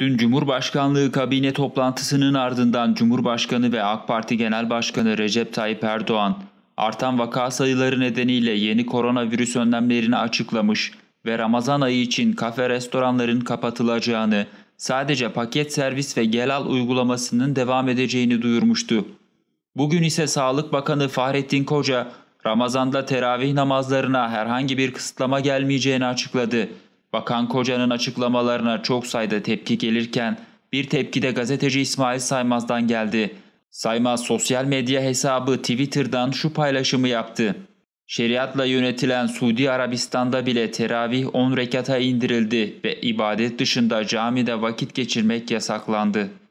Dün Cumhurbaşkanlığı kabine toplantısının ardından Cumhurbaşkanı ve AK Parti Genel Başkanı Recep Tayyip Erdoğan, artan vaka sayıları nedeniyle yeni koronavirüs önlemlerini açıklamış ve Ramazan ayı için kafe restoranların kapatılacağını, sadece paket servis ve gel al uygulamasının devam edeceğini duyurmuştu. Bugün ise Sağlık Bakanı Fahrettin Koca, Ramazan'da teravih namazlarına herhangi bir kısıtlama gelmeyeceğini açıkladı. Bakan Koca'nın açıklamalarına çok sayıda tepki gelirken bir tepki de gazeteci İsmail Saymaz'dan geldi. Saymaz sosyal medya hesabı Twitter'dan şu paylaşımı yaptı. Şeriatla yönetilen Suudi Arabistan'da bile teravih 10 rekata indirildi ve ibadet dışında camide vakit geçirmek yasaklandı.